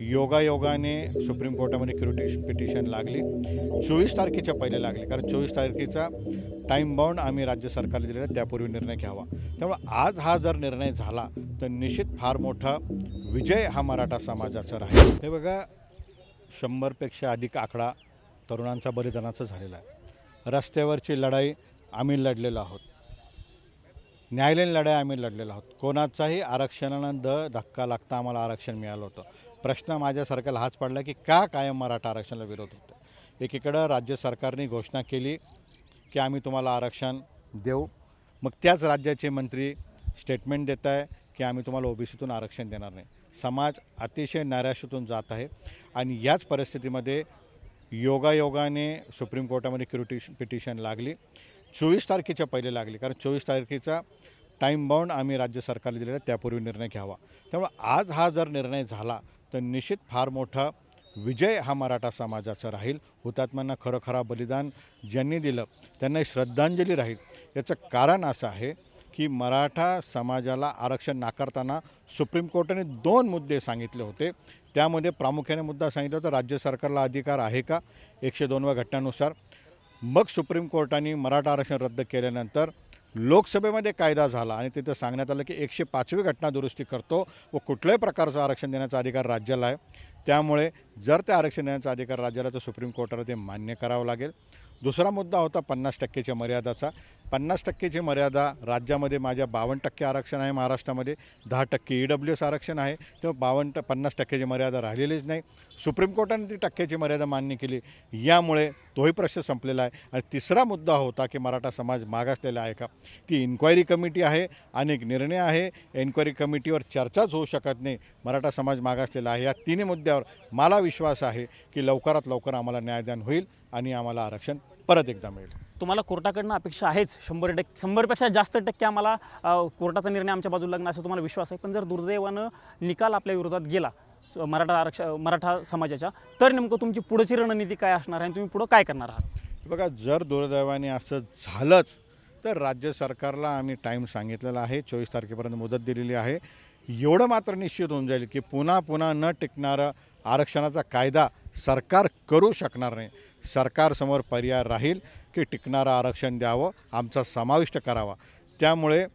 योगायोगाने सुप्रीम कोर्टामध्ये क्युरिटेशन पिटिशन लागली चोवीस तारखेच्या पहिले लागली कारण चोवीस तारखेचा टाईम बाउंड आम्ही राज्य सरकारला दिलेला त्यापूर्वी निर्णय घ्यावा त्यामुळे आज हा जर निर्णय झाला तर निश्चित फार मोठा विजय हा मराठा समाजाचा राहील हे बघा शंभरपेक्षा अधिक आकडा तरुणांचा बलिदानाचा झालेला आहे रस्त्यावरची लढाई आम्ही लढलेलो आहोत न्यायालयीन लढाई आम्ही लढलेलो आहोत कोणाचाही आरक्षणानं द धक्का लागता आम्हाला आरक्षण मिळालं होतं प्रश्न माझ्यासारख्याला हाच पडला की का कायम मराठा आरक्षणाला विरोध होतो एकीकडं राज्य सरकारने घोषणा केली की आम्ही तुम्हाला आरक्षण देऊ मग त्याच राज्याचे मंत्री स्टेटमेंट देत आहे की आम्ही तुम्हाला ओबीसीतून आरक्षण देणार नाही समाज अतिशय नैराश्यातून जात आहे आणि याच परिस्थितीमध्ये योगायोगाने सुप्रीम कोर्टामध्ये क्रिटिश पिटिशन लागली चोवीस तारखेच्या पहिले लागली कारण चोवीस तारखेचा बाउंड आम्ही राज्य सरकारला दिलेला त्यापूर्वी निर्णय घ्यावा त्यामुळे आज हा जर निर्णय झाला तर निश्चित फार मोठा विजय हा मराठा समाजाचा राहील हुतात्म्यांना खरोखरा बलिदान ज्यांनी दिलं त्यांना श्रद्धांजली राहील याचं कारण असं आहे की मराठा समाजाला आरक्षण नाकारताना सुप्रीम कोर्टाने दोन मुद्दे सांगितले होते त्यामध्ये प्रामुख्याने मुद्दा सांगितला होता राज्य सरकारला अधिकार आहे का एकशे दोनव्या घटनानुसार मग सुप्रीम कोर्टाने मराठा आरक्षण रद्द केल्यानंतर लोकसभेमध्ये कायदा झाला आणि तिथं सांगण्यात आलं की एकशे पाचवी घटना दुरुस्ती करतो व कुठल्याही प्रकारचं आरक्षण देण्याचा अधिकार राज्याला आहे त्यामुळे जर त्या आरक्षण देण्याचा अधिकार राज्याला तर सुप्रीम कोर्टाला ते मान्य करावं लागेल दुसरा मुद्दा होता पन्नास टक्केच्या मर्यादाचा पन्नास टक्केची मर्यादा राज्यामध्ये माझ्या बावन्न टक्के आरक्षण आहे महाराष्ट्रामध्ये दहा टक्के ई डब्ल्यू एस आरक्षण आहे तेव्हा बावन्न ट पन्नास टक्केची मर्यादा राहिलेलीच नाही सुप्रीम कोर्टाने ती टक्क्याची मर्यादा मान्य केली यामुळे तोही प्रश्न संपलेला आहे आणि तिसरा मुद्दा होता की मराठा समाज मागासलेला आहे का ती इन्क्वायरी कमिटी आहे अनेक निर्णय आहे इन्क्वायरी कमिटीवर चर्चाच होऊ शकत नाही मराठा समाज मागासलेला आहे या तिन्ही मुद्द्यावर मला विश्वास आहे की लवकरात लवकर आम्हाला न्यायदान होईल आणि आम्हाला आरक्षण परत एकदा मिळेल तुम्हाला कोर्टाकडनं अपेक्षा आहेच शंभर टक्के शंभरपेक्षा जास्त टक्के आम्हाला कोर्टाचा निर्णय आमच्या बाजूला लागणार असं तुम्हाला विश्वास आहे पण जर दुर्दैवानं निकाल आपल्या विरोधात गेला मराठा आरक्षण मराठा समाजाच्या तर नेमकं तुमची पुढची रणनीती काय असणार आहे तुम्ही पुढं काय करणार आहात बघा जर दुर्दैवाने असं झालंच तर राज्य सरकारला आम्ही टाईम सांगितलेला आहे चोवीस तारखेपर्यंत मुदत दिलेली आहे एवढं मात्र निश्चित होऊन जाईल की पुन्हा पुन्हा न टिकणारा आरक्षणाचा कायदा सरकार करू शकणार नाही सरकारसमोर पर्याय राहील की टिकणारं आरक्षण द्यावं आमचा समाविष्ट करावा त्यामुळे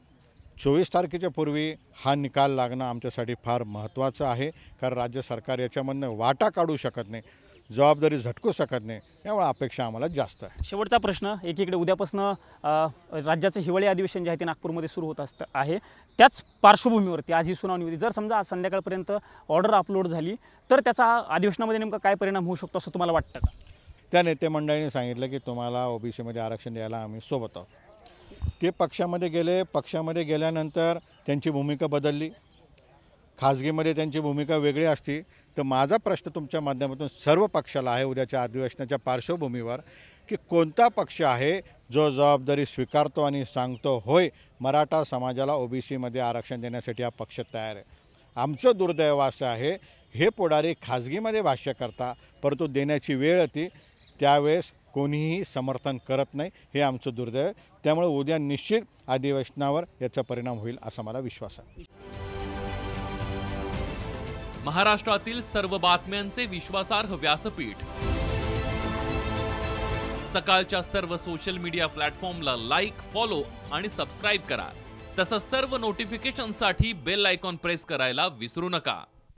चोवीस तारखेच्या पूर्वी हा निकाल लागणं आमच्यासाठी फार महत्त्वाचं आहे कारण राज्य सरकार याच्यामधनं वाटा काढू शकत नाही जबाबदारी झटकू शकत नाही त्यामुळे अपेक्षा आम्हाला जास्त आहे शेवटचा प्रश्न एकीकडे उद्यापासून राज्याचं हिवाळी अधिवेशन जे आहे ते नागपूरमध्ये सुरू होत असतं आहे त्याच पार्श्वभूमीवरती आज ही सुनावणी होती जर समजा आज संध्याकाळपर्यंत ऑर्डर अपलोड झाली तर त्याचा अधिवेशनामध्ये नेमका काय परिणाम होऊ शकतो असं तुम्हाला वाटतं का त्या नेते मंडळीने सांगितलं की तुम्हाला ओबीसीमध्ये आरक्षण द्यायला आम्ही सोबत आहोत ते पक्षामध्ये गेले पक्षामध्ये गेल्यानंतर त्यांची भूमिका बदलली खाजगीमध्ये त्यांची भूमिका वेगळी असती तर माझा प्रश्न तुमच्या माध्यमातून सर्व पक्षाला आहे उद्याच्या अधिवेशनाच्या पार्श्वभूमीवर की कोणता पक्ष आहे जो जबाबदारी स्वीकारतो आणि सांगतो होय मराठा समाजाला सीमध्ये आरक्षण देण्यासाठी हा पक्ष तयार आहे आमचं दुर्दैव असं आहे हे पुढारी खाजगीमध्ये भाष्य करता परंतु देण्याची वेळ होती त्यावेळेस कोणीही समर्थन करत नाही हे आमचं दुर्दैव आहे त्यामुळे उद्या निश्चित अधिवेशनावर याचा परिणाम होईल असा मला विश्वास आहे महाराष्ट्रातील सर्व बातम्यांचे विश्वासार्ह व्यासपीठ सकाळच्या सर्व सोशल मीडिया प्लॅटफॉर्मला लाईक फॉलो आणि सबस्क्राईब करा तसंच सर्व नोटिफिकेशनसाठी बेल आयकॉन प्रेस करायला विसरू नका